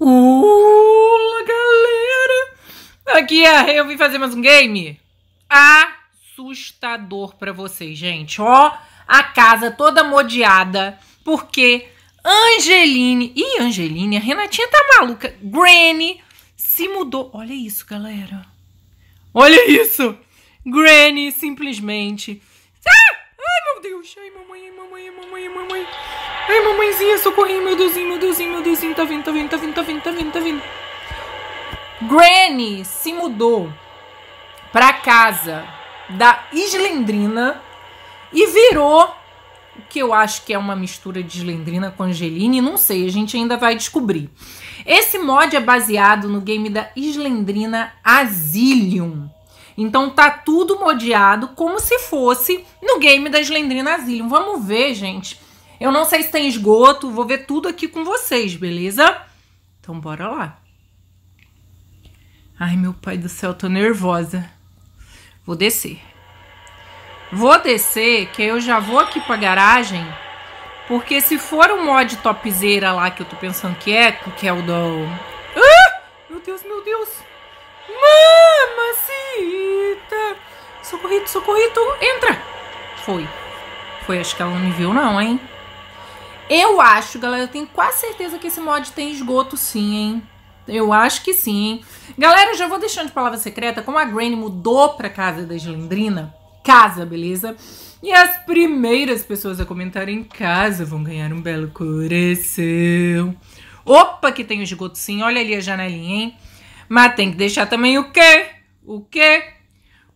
Olá, galera! Aqui é a eu vim fazer mais um game. Assustador pra vocês, gente. Ó, a casa toda modiada, porque Angeline... e Angeline, a Renatinha tá maluca. Granny se mudou. Olha isso, galera. Olha isso! Granny simplesmente... Ah! Ai, meu Deus! Ai, mamãe, mamãe, mamãe, mamãe... Ai, mamãezinha, socorrinho, meu deusinho, meu deusinho, meu deusinho, tá vindo, tá vindo, tá vindo, tá vindo, tá vindo, tá vindo. Granny se mudou pra casa da Islendrina e virou o que eu acho que é uma mistura de Islendrina com Angeline, não sei, a gente ainda vai descobrir. Esse mod é baseado no game da Islendrina Asylum. Então tá tudo modiado como se fosse no game da Islendrina Asylum. Vamos ver, gente, eu não sei se tem esgoto, vou ver tudo aqui com vocês, beleza? Então bora lá. Ai, meu pai do céu, tô nervosa. Vou descer. Vou descer, que eu já vou aqui pra garagem, porque se for o mod topzeira lá que eu tô pensando que é, que é o do... Ah! Meu Deus, meu Deus! Mamacita! Socorrito, socorrito! Entra! Foi. Foi, acho que ela não me viu não, hein? Eu acho, galera, eu tenho quase certeza que esse mod tem esgoto sim, hein? Eu acho que sim, hein? Galera, já vou deixando de palavra secreta, como a Granny mudou pra casa da Slendrina, casa, beleza? E as primeiras pessoas a comentarem em casa vão ganhar um belo coração. Opa, que tem o esgoto sim, olha ali a janelinha, hein? Mas tem que deixar também o quê? O quê?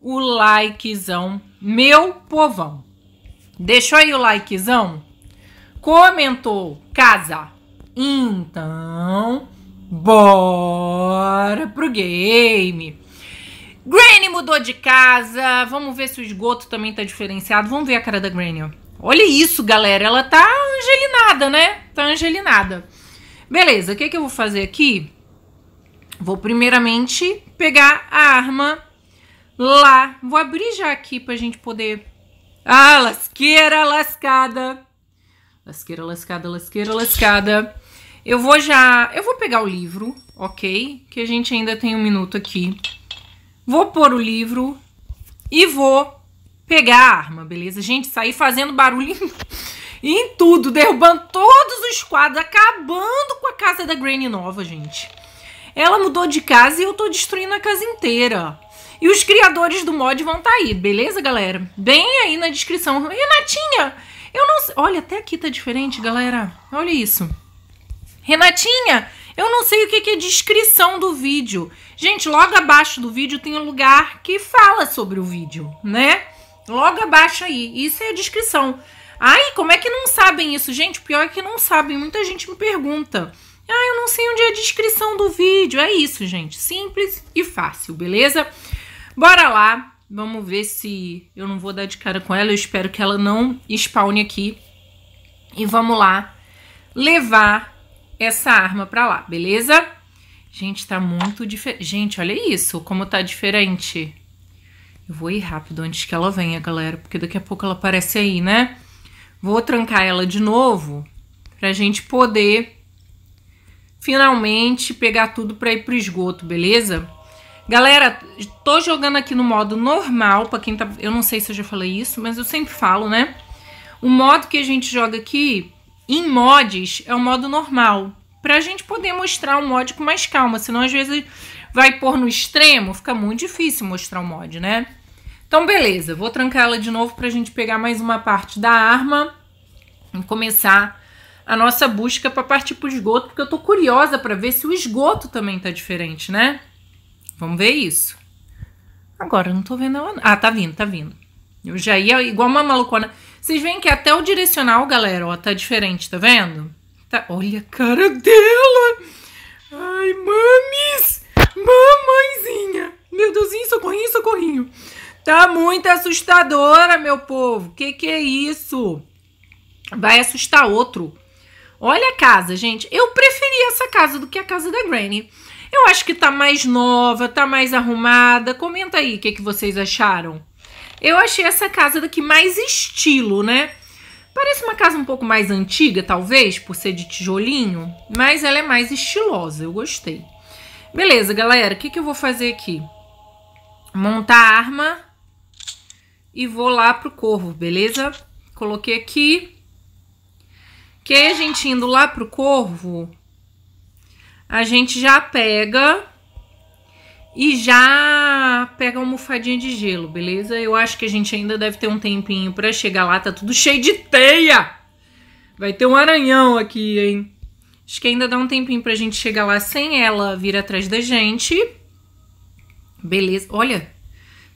O likezão, meu povão. Deixou aí o likezão? comentou casa. Então, bora pro game. Granny mudou de casa. Vamos ver se o esgoto também tá diferenciado. Vamos ver a cara da Granny. Olha isso, galera. Ela tá angelinada, né? Tá angelinada. Beleza, o que, que eu vou fazer aqui? Vou primeiramente pegar a arma lá. Vou abrir já aqui pra gente poder... Ah, lasqueira lascada. Lasqueira, lascada, lasqueira, lascada. Eu vou já... Eu vou pegar o livro, ok? Que a gente ainda tem um minuto aqui. Vou pôr o livro e vou pegar a arma, beleza? Gente, sair fazendo barulho em, em tudo, derrubando todos os quadros, acabando com a casa da Granny nova, gente. Ela mudou de casa e eu tô destruindo a casa inteira. E os criadores do mod vão estar tá aí, beleza, galera? Bem aí na descrição. Renatinha, eu não sei. Olha, até aqui tá diferente, galera. Olha isso. Renatinha, eu não sei o que é descrição do vídeo. Gente, logo abaixo do vídeo tem um lugar que fala sobre o vídeo, né? Logo abaixo aí. Isso é a descrição. Ai, como é que não sabem isso? Gente, pior é que não sabem. Muita gente me pergunta. Ah, eu não sei onde é a descrição do vídeo. É isso, gente. Simples e fácil, beleza? Bora lá. Vamos ver se eu não vou dar de cara com ela. Eu espero que ela não spawne aqui. E vamos lá levar essa arma pra lá, beleza? Gente, tá muito diferente. Gente, olha isso, como tá diferente. Eu vou ir rápido antes que ela venha, galera, porque daqui a pouco ela aparece aí, né? Vou trancar ela de novo pra gente poder finalmente pegar tudo pra ir pro esgoto, beleza? Galera, tô jogando aqui no modo normal, pra quem tá... Eu não sei se eu já falei isso, mas eu sempre falo, né? O modo que a gente joga aqui, em mods, é o modo normal. Pra gente poder mostrar o mod com mais calma, senão às vezes vai pôr no extremo, fica muito difícil mostrar o mod, né? Então, beleza. Vou trancar ela de novo pra gente pegar mais uma parte da arma e começar a nossa busca para partir pro esgoto, porque eu tô curiosa para ver se o esgoto também tá diferente, né? Vamos ver isso. Agora eu não tô vendo ela. Ah, tá vindo, tá vindo. Eu já ia igual uma malucona. Vocês veem que até o direcional, galera, ó, tá diferente, tá vendo? Tá... Olha a cara dela! Ai, mames! Mamãezinha! Meu Deusinho, socorrinho, socorrinho! Tá muito assustadora, meu povo! Que que é isso? Vai assustar outro. Olha a casa, gente. Eu preferi essa casa do que a casa da Granny. Eu acho que tá mais nova, tá mais arrumada. Comenta aí o que, que vocês acharam. Eu achei essa casa daqui mais estilo, né? Parece uma casa um pouco mais antiga, talvez, por ser de tijolinho, mas ela é mais estilosa, eu gostei. Beleza, galera, o que, que eu vou fazer aqui? Montar a arma e vou lá pro corvo, beleza? Coloquei aqui. Que a gente indo lá pro corvo, a gente já pega e já pega uma almofadinha de gelo, beleza? Eu acho que a gente ainda deve ter um tempinho para chegar lá, tá tudo cheio de teia. Vai ter um aranhão aqui, hein? Acho que ainda dá um tempinho pra gente chegar lá sem ela vir atrás da gente. Beleza. Olha,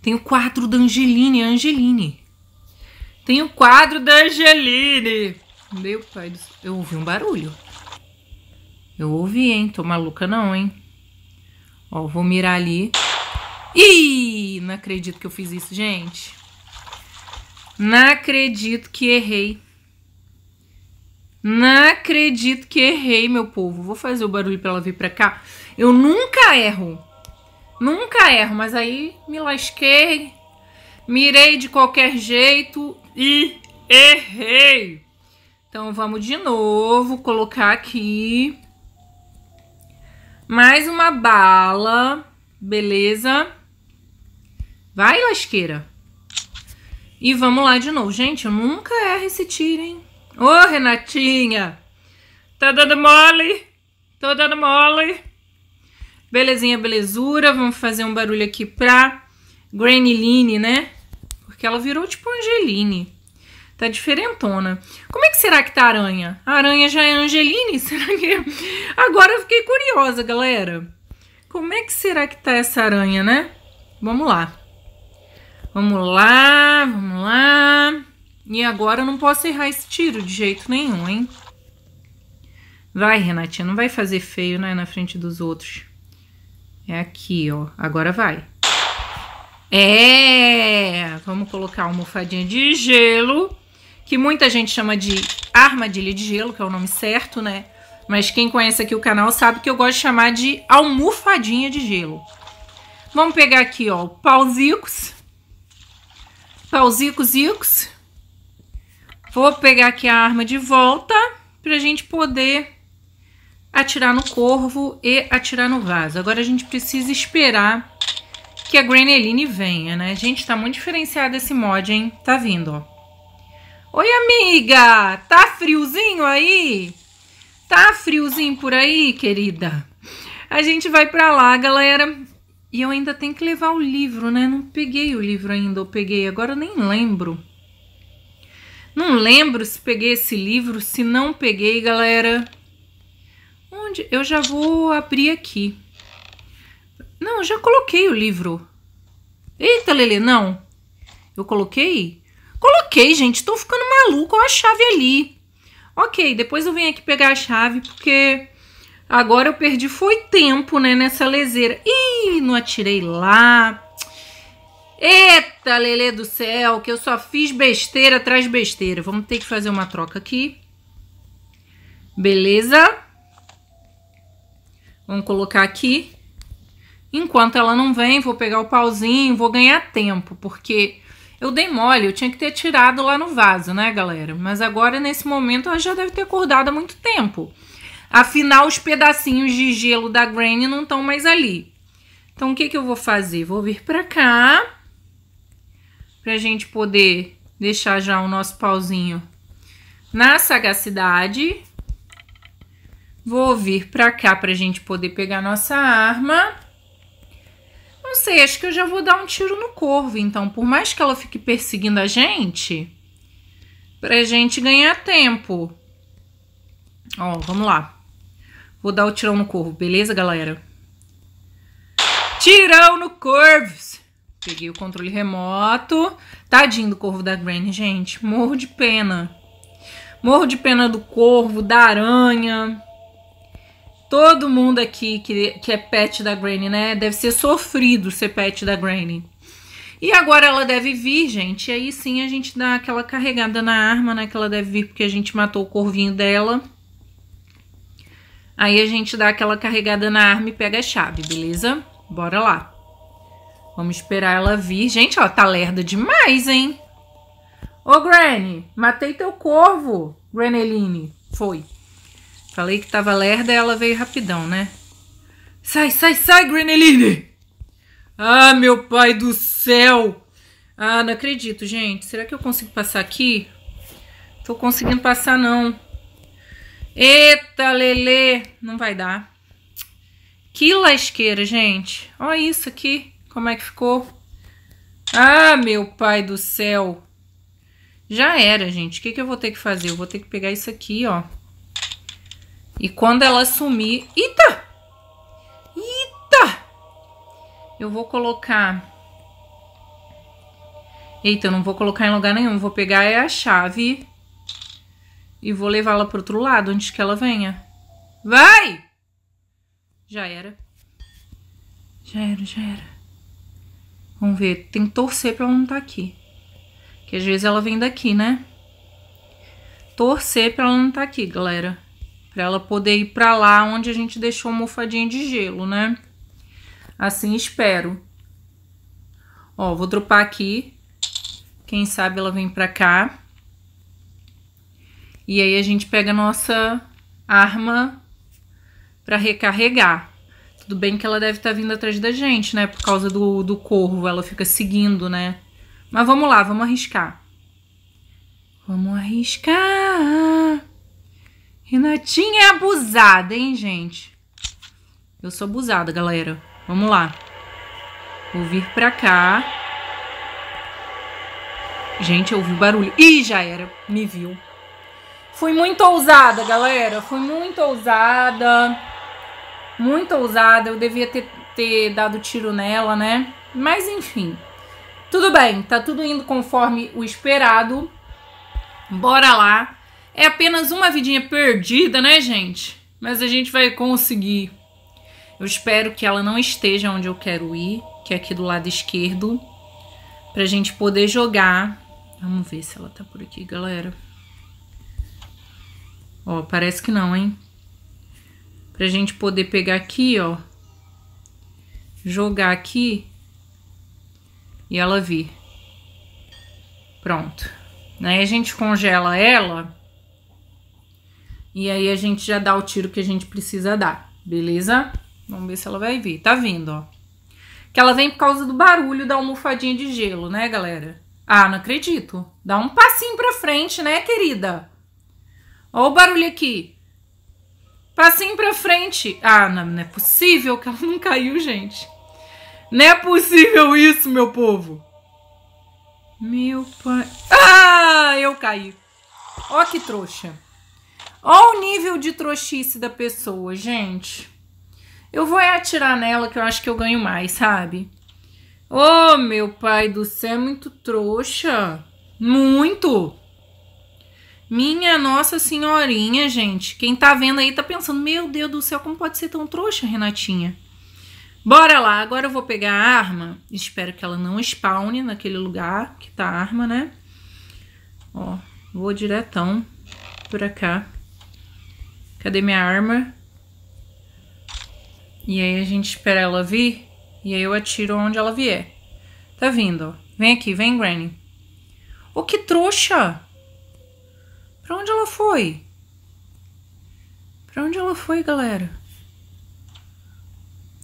tem o quadro da Angeline, Angeline. Tem o quadro da Angeline. Meu pai do céu. Eu ouvi um barulho. Eu ouvi, hein? Tô maluca não, hein? Ó, vou mirar ali. Ih, não acredito que eu fiz isso, gente. Não acredito que errei. Não acredito que errei, meu povo. Vou fazer o barulho pra ela vir pra cá. Eu nunca erro. Nunca erro, mas aí me lasquei. Mirei de qualquer jeito e errei. Então vamos de novo colocar aqui. Mais uma bala. Beleza? Vai, lasqueira. E vamos lá de novo. Gente, eu nunca erro esse tiro, hein? Ô, Renatinha! Tá dando mole? Tô dando mole. Belezinha, belezura. Vamos fazer um barulho aqui pra Granny Line, né? Porque ela virou tipo Angeline. Tá diferentona. Como é que será que tá a aranha? A aranha já é Angeline? Será que é? Agora eu fiquei curiosa, galera. Como é que será que tá essa aranha, né? Vamos lá. Vamos lá, vamos lá. E agora eu não posso errar esse tiro de jeito nenhum, hein? Vai, Renatinha, não vai fazer feio, né, na frente dos outros. É aqui, ó. Agora vai. É! Vamos colocar a almofadinha de gelo que muita gente chama de armadilha de gelo, que é o nome certo, né? Mas quem conhece aqui o canal sabe que eu gosto de chamar de almofadinha de gelo. Vamos pegar aqui, ó, o pauzicos. Pauzicos, zicos. Vou pegar aqui a arma de volta pra gente poder atirar no corvo e atirar no vaso. Agora a gente precisa esperar que a Graneline venha, né? Gente, tá muito diferenciado esse mod, hein? Tá vindo, ó. Oi, amiga! Tá friozinho aí? Tá friozinho por aí, querida? A gente vai pra lá, galera. E eu ainda tenho que levar o livro, né? Não peguei o livro ainda, eu peguei, agora eu nem lembro. Não lembro se peguei esse livro, se não peguei, galera. Onde? Eu já vou abrir aqui. Não, já coloquei o livro. Eita, Lele, não. Eu coloquei? Coloquei, gente, tô ficando maluco, olha a chave ali. Ok, depois eu venho aqui pegar a chave, porque agora eu perdi foi tempo, né, nessa leseira. Ih, não atirei lá. Eita, Lele do céu, que eu só fiz besteira atrás besteira. Vamos ter que fazer uma troca aqui. Beleza. Vamos colocar aqui. Enquanto ela não vem, vou pegar o pauzinho, vou ganhar tempo, porque eu dei mole, eu tinha que ter tirado lá no vaso, né, galera? Mas agora, nesse momento, ela já deve ter acordado há muito tempo. Afinal, os pedacinhos de gelo da Granny não estão mais ali. Então, o que, que eu vou fazer? Vou vir pra cá, pra gente poder deixar já o nosso pauzinho na sagacidade. Vou vir pra cá pra gente poder pegar nossa arma sei, acho que eu já vou dar um tiro no corvo, então. Por mais que ela fique perseguindo a gente, pra gente ganhar tempo. Ó, vamos lá. Vou dar o tirão no corvo, beleza, galera? Tirão no corvo! Peguei o controle remoto. Tadinho do corvo da Granny, gente. Morro de pena. Morro de pena do corvo, da aranha. Todo mundo aqui que, que é pet da Granny, né? Deve ser sofrido ser pet da Granny. E agora ela deve vir, gente. E aí sim a gente dá aquela carregada na arma, né? Que ela deve vir porque a gente matou o corvinho dela. Aí a gente dá aquela carregada na arma e pega a chave, beleza? Bora lá. Vamos esperar ela vir. Gente, ó, tá lerda demais, hein? Ô, Granny, matei teu corvo, Graneline. Foi. Falei que tava lerda e ela veio rapidão, né? Sai, sai, sai, Greneline! Ah, meu pai do céu! Ah, não acredito, gente. Será que eu consigo passar aqui? Tô conseguindo passar, não. Eita, Lele! Não vai dar. Que lasqueira, gente. Olha isso aqui. Como é que ficou? Ah, meu pai do céu. Já era, gente. O que, que eu vou ter que fazer? Eu vou ter que pegar isso aqui, ó. E quando ela sumir... Eita! Eita! Eu vou colocar... Eita, eu não vou colocar em lugar nenhum. Vou pegar é a chave e vou levá-la pro outro lado antes que ela venha. Vai! Já era. Já era, já era. Vamos ver. Tem que torcer pra ela não estar tá aqui. Que às vezes ela vem daqui, né? Torcer pra ela não estar tá aqui, galera para ela poder ir para lá onde a gente deixou a almofadinha de gelo, né? Assim espero. Ó, vou dropar aqui. Quem sabe ela vem para cá. E aí a gente pega a nossa arma para recarregar. Tudo bem que ela deve estar tá vindo atrás da gente, né? Por causa do, do corvo, ela fica seguindo, né? Mas vamos lá, vamos arriscar. Vamos arriscar. Renatinha é abusada, hein, gente? Eu sou abusada, galera. Vamos lá. Vou vir pra cá. Gente, eu ouvi o barulho. Ih, já era. Me viu. Fui muito ousada, galera. Fui muito ousada. Muito ousada. Eu devia ter, ter dado tiro nela, né? Mas enfim. Tudo bem. Tá tudo indo conforme o esperado. Bora lá é apenas uma vidinha perdida, né, gente? Mas a gente vai conseguir. Eu espero que ela não esteja onde eu quero ir, que é aqui do lado esquerdo, pra gente poder jogar. Vamos ver se ela tá por aqui, galera. Ó, parece que não, hein? Pra gente poder pegar aqui, ó. Jogar aqui. E ela vir. Pronto. Aí a gente congela ela e aí a gente já dá o tiro que a gente precisa dar, beleza? Vamos ver se ela vai vir. Tá vindo, ó. Que ela vem por causa do barulho da almofadinha de gelo, né, galera? Ah, não acredito. Dá um passinho pra frente, né, querida? Ó o barulho aqui. Passinho pra frente. Ah, não, não é possível que ela não caiu, gente. Não é possível isso, meu povo. Meu pai. Ah, eu caí. Ó que trouxa. Olha o nível de trouxice da pessoa, gente. Eu vou é atirar nela que eu acho que eu ganho mais, sabe? Ô, oh, meu pai do céu, é muito trouxa. Muito. Minha Nossa Senhorinha, gente. Quem tá vendo aí tá pensando, meu Deus do céu, como pode ser tão trouxa, Renatinha? Bora lá, agora eu vou pegar a arma. Espero que ela não spawne naquele lugar que tá a arma, né? Ó, vou diretão pra cá. Cadê minha arma? E aí a gente espera ela vir. E aí eu atiro onde ela vier. Tá vindo. Vem aqui, vem, Granny. Ô, oh, que trouxa! Pra onde ela foi? Pra onde ela foi, galera?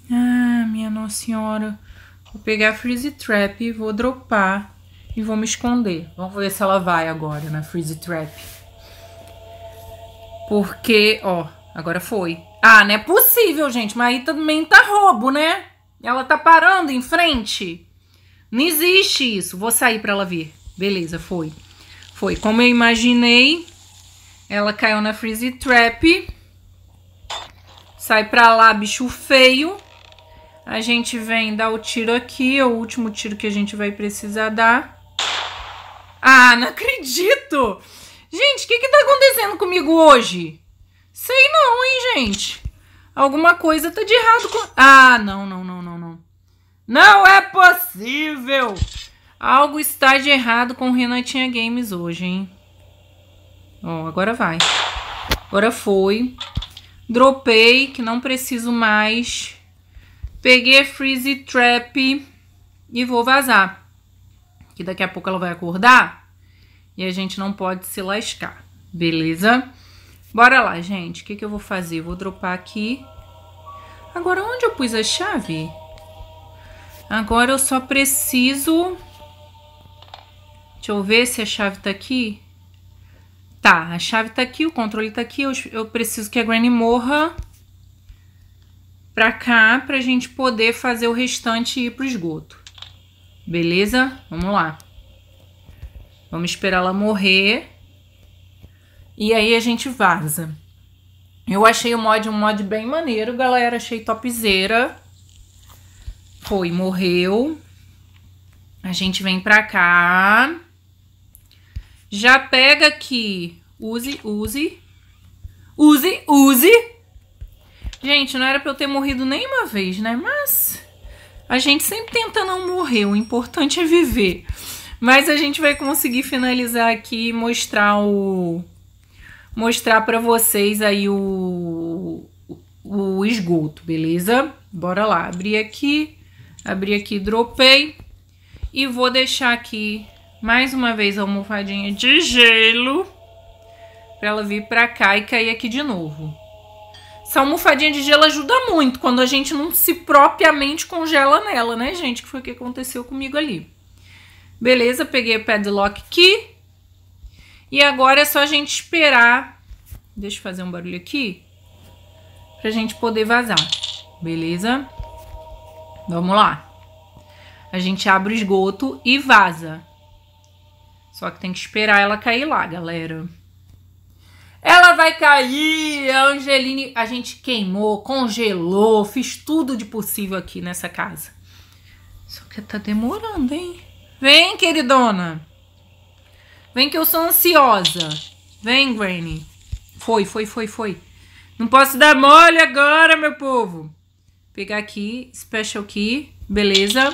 Ah, minha nossa senhora. Vou pegar a Freeze Trap, vou dropar e vou me esconder. Vamos ver se ela vai agora na Freeze Trap. Porque, ó, agora foi. Ah, não é possível, gente. Mas aí também tá roubo, né? Ela tá parando em frente. Não existe isso. Vou sair pra ela ver. Beleza, foi. Foi. Como eu imaginei, ela caiu na freeze trap. Sai pra lá, bicho feio. A gente vem dar o tiro aqui. É o último tiro que a gente vai precisar dar. Ah, não acredito! Gente, o que, que tá acontecendo comigo hoje? Sei não, hein, gente? Alguma coisa tá de errado com. Ah, não, não, não, não, não. Não é possível! Algo está de errado com Renatinha Games hoje, hein? Ó, agora vai. Agora foi. Dropei, que não preciso mais. Peguei a Freeze Trap e vou vazar. Que daqui a pouco ela vai acordar e a gente não pode se lascar, beleza? Bora lá, gente. O que, que eu vou fazer? Vou dropar aqui. Agora, onde eu pus a chave? Agora eu só preciso... Deixa eu ver se a chave tá aqui. Tá, a chave tá aqui, o controle tá aqui. Eu, eu preciso que a Granny morra pra cá pra gente poder fazer o restante e ir pro esgoto. Beleza? Vamos lá. Vamos esperar ela morrer. E aí a gente vaza. Eu achei o mod um mod bem maneiro, galera. Achei topzeira. Foi, morreu. A gente vem pra cá. Já pega aqui. Use, use. Use, use. Gente, não era pra eu ter morrido nem uma vez, né? Mas a gente sempre tenta não morrer. O importante é viver. Mas a gente vai conseguir finalizar aqui e mostrar o mostrar para vocês aí o o esgoto, beleza? Bora lá, abrir aqui, abrir aqui, dropei e vou deixar aqui mais uma vez a almofadinha de gelo para ela vir para cá e cair aqui de novo. Essa almofadinha de gelo ajuda muito quando a gente não se propriamente congela nela, né, gente? Que foi o que aconteceu comigo ali. Beleza, peguei o padlock aqui. E agora é só a gente esperar. Deixa eu fazer um barulho aqui. Pra gente poder vazar. Beleza? Vamos lá. A gente abre o esgoto e vaza. Só que tem que esperar ela cair lá, galera. Ela vai cair! Angeline, a gente queimou, congelou, fiz tudo de possível aqui nessa casa. Só que tá demorando, hein? Vem, queridona. Vem que eu sou ansiosa. Vem, Granny. Foi, foi, foi, foi. Não posso dar mole agora, meu povo. Pegar aqui, special key, beleza?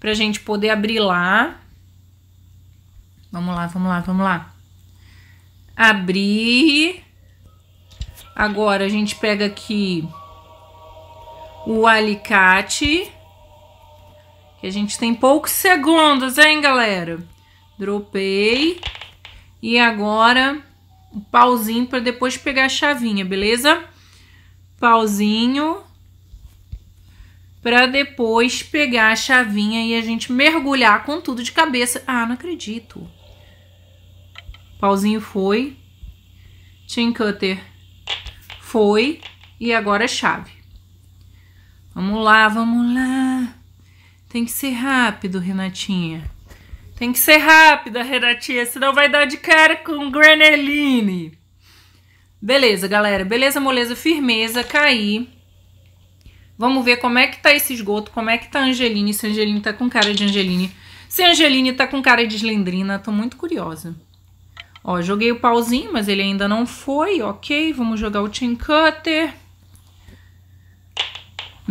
Pra gente poder abrir lá. Vamos lá, vamos lá, vamos lá. Abrir. Agora a gente pega aqui o alicate que a gente tem poucos segundos, hein, galera? Dropei. E agora o pauzinho para depois pegar a chavinha, beleza? Pauzinho para depois pegar a chavinha e a gente mergulhar com tudo de cabeça. Ah, não acredito. Pauzinho foi. Team Cutter foi. E agora a chave. Vamos lá, vamos lá. Tem que ser rápido, Renatinha. Tem que ser rápida, Renatinha, senão vai dar de cara com Graneline. Beleza, galera. Beleza, moleza, firmeza, caí. Vamos ver como é que tá esse esgoto, como é que tá a Angeline, se a Angeline tá com cara de Angeline. Se a Angeline tá com cara de Slendrina, tô muito curiosa. Ó, joguei o pauzinho, mas ele ainda não foi, ok. Vamos jogar o Team Cutter.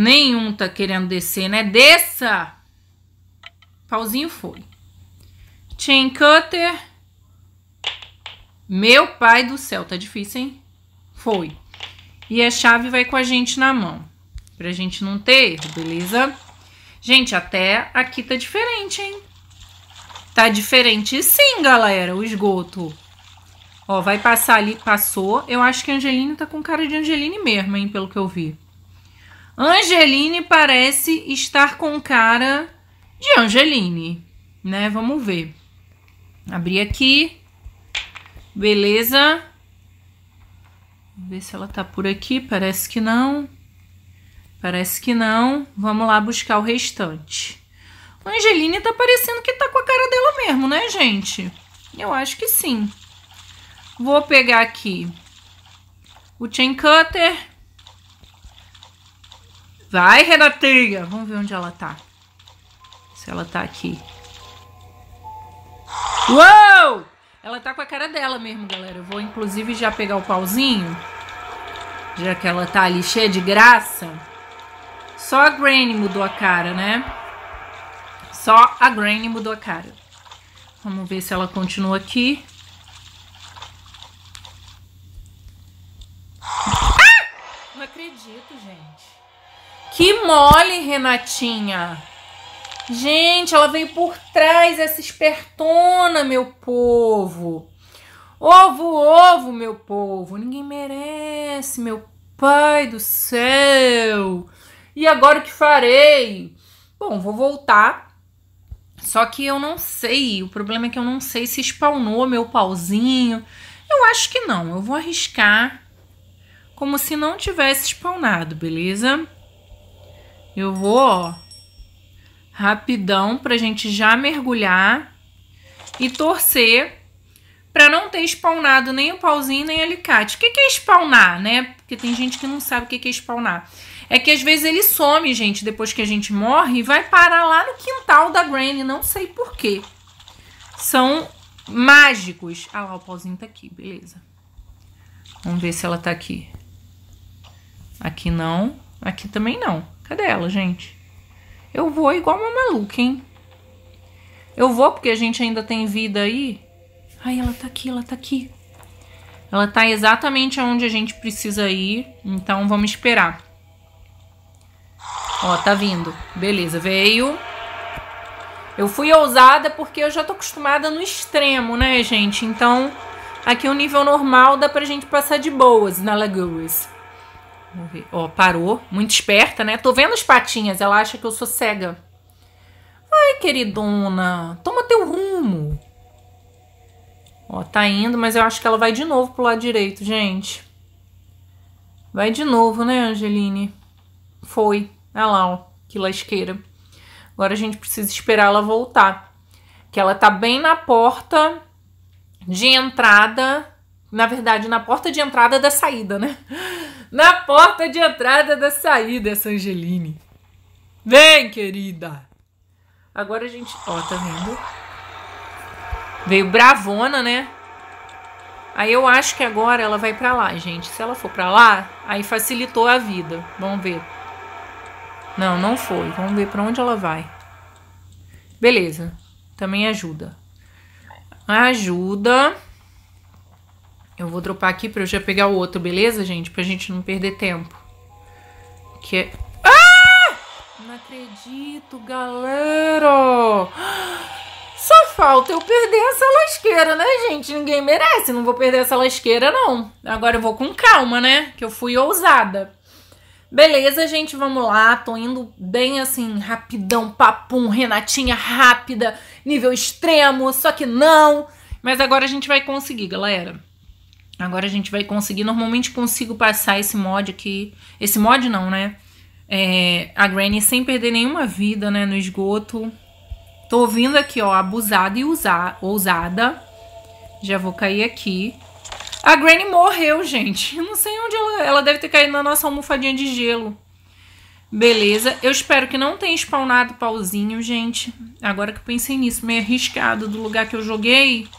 Nenhum tá querendo descer, né? Desça! Pauzinho foi. Chain cutter. Meu pai do céu, tá difícil, hein? Foi. E a chave vai com a gente na mão. Pra gente não ter erro, beleza? Gente, até aqui tá diferente, hein? Tá diferente sim, galera, o esgoto. Ó, vai passar ali, passou. Eu acho que a Angelina tá com cara de Angelina mesmo, hein, pelo que eu vi. Angeline parece estar com cara de Angeline, né? Vamos ver. Abrir aqui. Beleza. Vamos ver se ela tá por aqui. Parece que não. Parece que não. Vamos lá buscar o restante. A Angeline tá parecendo que tá com a cara dela mesmo, né, gente? Eu acho que sim. Vou pegar aqui o chain cutter Vai, Renatinha. Vamos ver onde ela tá. Se ela tá aqui. Uou! Ela tá com a cara dela mesmo, galera. Eu vou, inclusive, já pegar o pauzinho. Já que ela tá ali cheia de graça. Só a Granny mudou a cara, né? Só a Granny mudou a cara. Vamos ver se ela continua aqui. mole, Renatinha. Gente, ela veio por trás, essa espertona, meu povo. Ovo, ovo, meu povo. Ninguém merece, meu pai do céu. E agora o que farei? Bom, vou voltar. Só que eu não sei. O problema é que eu não sei se spawnou meu pauzinho. Eu acho que não. Eu vou arriscar como se não tivesse spawnado, beleza? Eu vou, ó, rapidão pra gente já mergulhar e torcer para não ter spawnado nem o pauzinho nem o alicate. O que é spawnar, né? Porque tem gente que não sabe o que é spawnar. É que às vezes ele some, gente, depois que a gente morre e vai parar lá no quintal da Granny, não sei porquê. São mágicos. Ah lá, o pauzinho tá aqui, beleza. Vamos ver se ela tá aqui. Aqui não, aqui também não. Cadê ela, gente? Eu vou igual uma maluca, hein? Eu vou porque a gente ainda tem vida aí. Ai, ela tá aqui, ela tá aqui. Ela tá exatamente onde a gente precisa ir, então vamos esperar. Ó, tá vindo. Beleza, veio. Eu fui ousada porque eu já tô acostumada no extremo, né, gente? Então, aqui é o nível normal dá pra gente passar de boas na Lagoas. Ó, parou. Muito esperta, né? Tô vendo as patinhas. Ela acha que eu sou cega. Ai, queridona. Toma teu rumo. Ó, tá indo, mas eu acho que ela vai de novo pro lado direito, gente. Vai de novo, né, Angeline? Foi. Olha lá, ó. Que lasqueira. Agora a gente precisa esperar ela voltar. Que ela tá bem na porta de entrada na verdade, na porta de entrada da saída, né? Na porta de entrada da saída, essa Angeline. Vem, querida! Agora a gente. Ó, tá vendo? Veio bravona, né? Aí eu acho que agora ela vai para lá, gente. Se ela for para lá, aí facilitou a vida. Vamos ver. Não, não foi. Vamos ver para onde ela vai. Beleza. Também ajuda. Ajuda. Eu vou dropar aqui pra eu já pegar o outro, beleza, gente? Pra gente não perder tempo. Que é... Ah! Não acredito, galera! Só falta eu perder essa lasqueira, né, gente? Ninguém merece, não vou perder essa lasqueira, não. Agora eu vou com calma, né? Que eu fui ousada. Beleza, gente, vamos lá. Tô indo bem assim, rapidão, papum, Renatinha rápida, nível extremo, só que não. Mas agora a gente vai conseguir, galera. Agora a gente vai conseguir. Normalmente consigo passar esse mod aqui. Esse mod não, né? É, a Granny sem perder nenhuma vida, né? No esgoto. Tô ouvindo aqui, ó. Abusada e usar, ousada. Já vou cair aqui. A Granny morreu, gente. Eu não sei onde ela... Ela deve ter caído na nossa almofadinha de gelo. Beleza. Eu espero que não tenha spawnado pauzinho, gente. Agora que eu pensei nisso. Meio arriscado do lugar que eu joguei.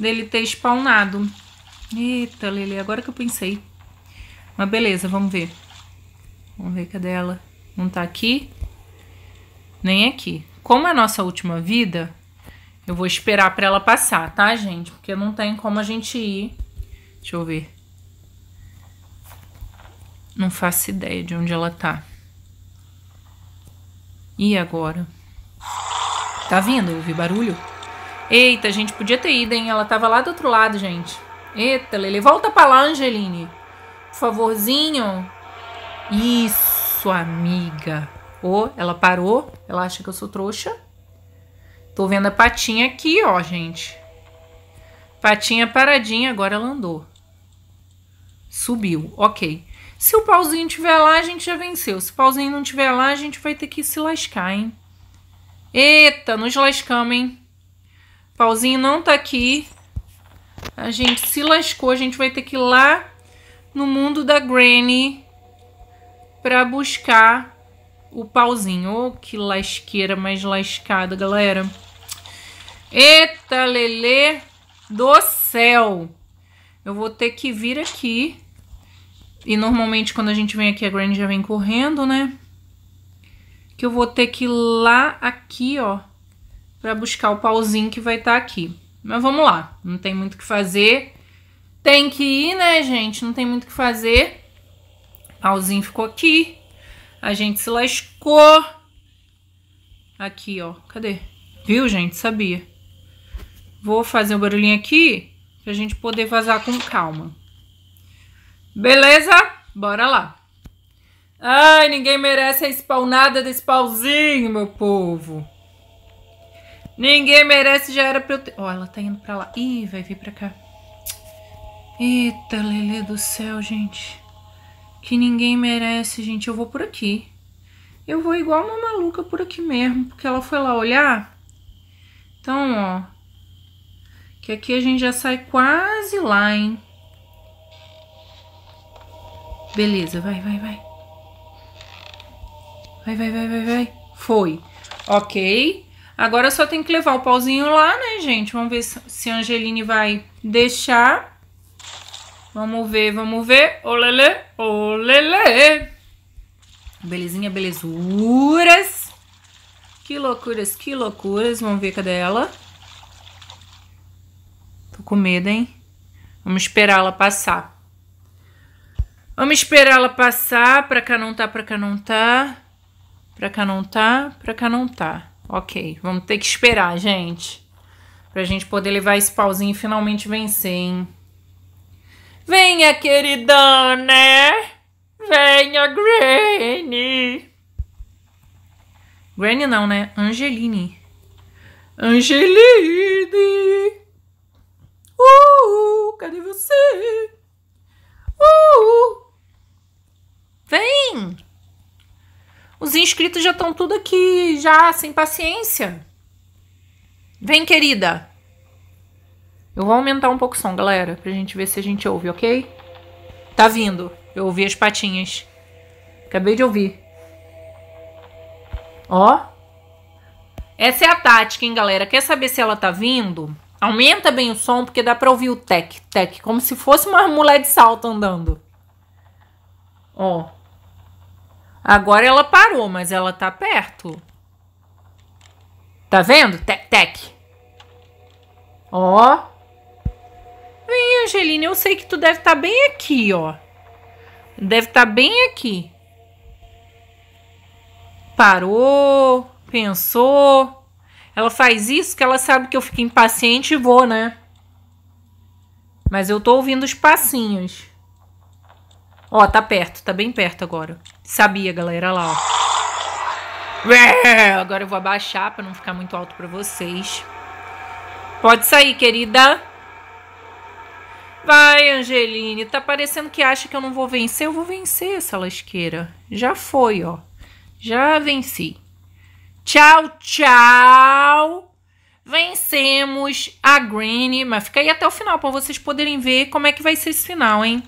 Dele ter spawnado. Eita, Lele, agora que eu pensei. Mas beleza, vamos ver. Vamos ver, cadê ela? Não tá aqui? Nem aqui. Como é a nossa última vida, eu vou esperar pra ela passar, tá, gente? Porque não tem como a gente ir. Deixa eu ver. Não faço ideia de onde ela tá. E agora? Tá vindo? Eu ouvi barulho? Eita, a gente podia ter ido, hein? Ela tava lá do outro lado, gente. Eita, Lele. Volta pra lá, Angeline. Por favorzinho. Isso, amiga. Ô, oh, ela parou. Ela acha que eu sou trouxa. Tô vendo a patinha aqui, ó, gente. Patinha paradinha, agora ela andou. Subiu, ok. Se o pauzinho tiver lá, a gente já venceu. Se o pauzinho não tiver lá, a gente vai ter que se lascar, hein? Eita, nos lascamos, hein? Pauzinho não tá aqui. A gente se lascou, a gente vai ter que ir lá no mundo da Granny pra buscar o pauzinho. oh, que lasqueira mais lascada, galera. Eita, Lele do céu! Eu vou ter que vir aqui. E normalmente quando a gente vem aqui, a Granny já vem correndo, né? Que eu vou ter que ir lá aqui, ó. Pra buscar o pauzinho que vai estar tá aqui. Mas vamos lá, não tem muito o que fazer. Tem que ir, né, gente? Não tem muito o que fazer. Pauzinho ficou aqui. A gente se lascou. Aqui, ó. Cadê? Viu, gente? Sabia. Vou fazer um barulhinho aqui pra gente poder vazar com calma. Beleza? Bora lá. Ai, ninguém merece a spawnada desse pauzinho, meu povo. Ninguém merece, já era pra eu ter... Ó, oh, ela tá indo pra lá. Ih, vai vir pra cá. Eita, Lelê do céu, gente. Que ninguém merece, gente. Eu vou por aqui. Eu vou igual uma maluca por aqui mesmo, porque ela foi lá olhar. Então, ó. Que aqui a gente já sai quase lá, hein. Beleza, vai, vai, vai. Vai, vai, vai, vai, vai. Foi. Ok. Agora só tem que levar o pauzinho lá, né, gente? Vamos ver se a Angeline vai deixar. Vamos ver, vamos ver. Olele, olele. Belezinha, belezuras. Que loucuras, que loucuras. Vamos ver cadê ela. Tô com medo, hein? Vamos esperar ela passar. Vamos esperar ela passar. Pra cá não tá, pra cá não tá. Pra cá não tá, pra cá não tá. Ok, vamos ter que esperar, gente. Pra gente poder levar esse pauzinho e finalmente vencer, hein? Venha, né? Venha, Granny! Granny não, né? Angeline. Angeline! Uh, cadê você? Uh! Vem! Os inscritos já estão tudo aqui, já sem paciência. Vem, querida. Eu vou aumentar um pouco o som, galera, pra gente ver se a gente ouve, ok? Tá vindo. Eu ouvi as patinhas. Acabei de ouvir. Ó. Essa é a tática, hein, galera? Quer saber se ela tá vindo? Aumenta bem o som, porque dá pra ouvir o tec, tec. Como se fosse uma mulher de salto andando. Ó. Agora ela parou, mas ela tá perto. Tá vendo? Tec, tec. Ó. Vem, Angelina, eu sei que tu deve estar tá bem aqui, ó. Deve estar tá bem aqui. Parou, pensou. Ela faz isso que ela sabe que eu fico impaciente e vou, né? Mas eu tô ouvindo os passinhos. Ó, tá perto, tá bem perto agora. Sabia, galera, lá, ó. É. Agora eu vou abaixar para não ficar muito alto para vocês. Pode sair, querida. Vai, Angeline. Tá parecendo que acha que eu não vou vencer. Eu vou vencer essa lasqueira. Já foi, ó. Já venci. Tchau, tchau. Vencemos a Granny. Mas fica aí até o final para vocês poderem ver como é que vai ser esse final, hein?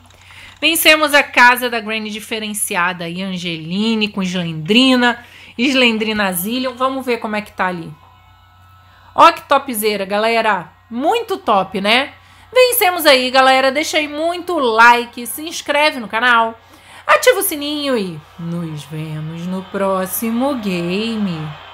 Vencemos a casa da Granny diferenciada e Angeline com Slendrina, Slendrina Zillion. Vamos ver como é que tá ali. Ó que topzera, galera. Muito top, né? Vencemos aí, galera. Deixa aí muito like, se inscreve no canal, ativa o sininho e nos vemos no próximo game.